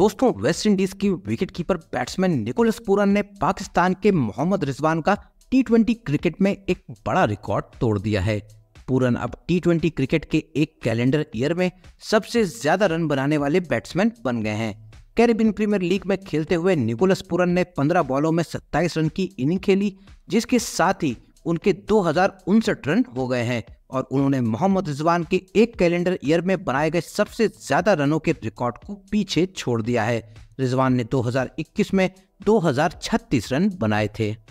दोस्तों West Indies की keeper batsman Nicholas Pooran ने पाकिस्तान के मोहम्मद रिजवान का टी क्रिकेट में एक बड़ा रिकॉर्ड तोड़ दिया है पूरन अब टी क्रिकेट के एक कैलेंडर ईयर में सबसे ज्यादा रन बनाने वाले बैट्समैन बन गए हैं कैरिबियन प्रीमियर लीग में खेलते हुए निकोलस पुरन ने 15 बॉलों में 27 रन की इनिंग खेली जिसके साथ ही उनके दो रन हो गए हैं और उन्होंने मोहम्मद रिजवान के एक कैलेंडर ईयर में बनाए गए सबसे ज़्यादा रनों के रिकॉर्ड को पीछे छोड़ दिया है रिजवान ने 2021 में 2036 रन बनाए थे